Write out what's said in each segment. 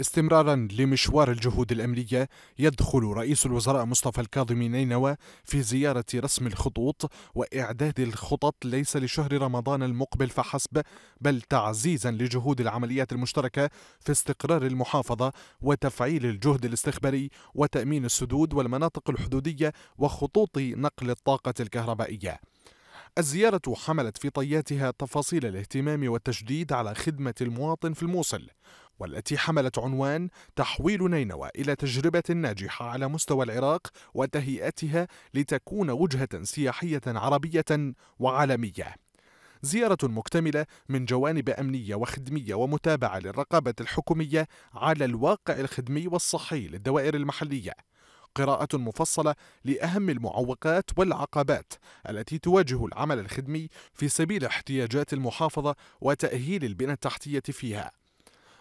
استمرارا لمشوار الجهود الأمنية يدخل رئيس الوزراء مصطفى الكاظمي نينوى في زيارة رسم الخطوط وإعداد الخطط ليس لشهر رمضان المقبل فحسب بل تعزيزا لجهود العمليات المشتركة في استقرار المحافظة وتفعيل الجهد الاستخباري وتأمين السدود والمناطق الحدودية وخطوط نقل الطاقة الكهربائية الزيارة حملت في طياتها تفاصيل الاهتمام والتجديد على خدمة المواطن في الموصل والتي حملت عنوان تحويل نينوى إلى تجربة ناجحة على مستوى العراق وتهيئتها لتكون وجهة سياحية عربية وعالمية. زيارة مكتملة من جوانب أمنية وخدمية ومتابعة للرقابة الحكومية على الواقع الخدمي والصحي للدوائر المحلية. قراءة مفصلة لأهم المعوقات والعقبات التي تواجه العمل الخدمي في سبيل احتياجات المحافظة وتأهيل البنى التحتية فيها.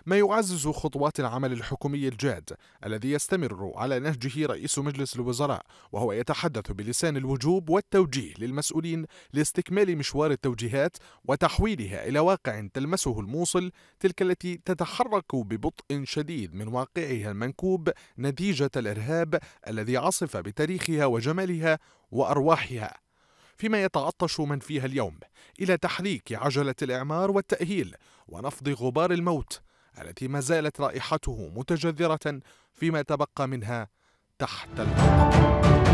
ما يعزز خطوات العمل الحكومي الجاد الذي يستمر على نهجه رئيس مجلس الوزراء وهو يتحدث بلسان الوجوب والتوجيه للمسؤولين لاستكمال مشوار التوجيهات وتحويلها إلى واقع تلمسه الموصل تلك التي تتحرك ببطء شديد من واقعها المنكوب نتيجة الإرهاب الذي عصف بتاريخها وجمالها وأرواحها فيما يتعطش من فيها اليوم الى تحريك عجله الاعمار والتاهيل ونفض غبار الموت التي ما زالت رائحته متجذرة فيما تبقى منها تحت الأرض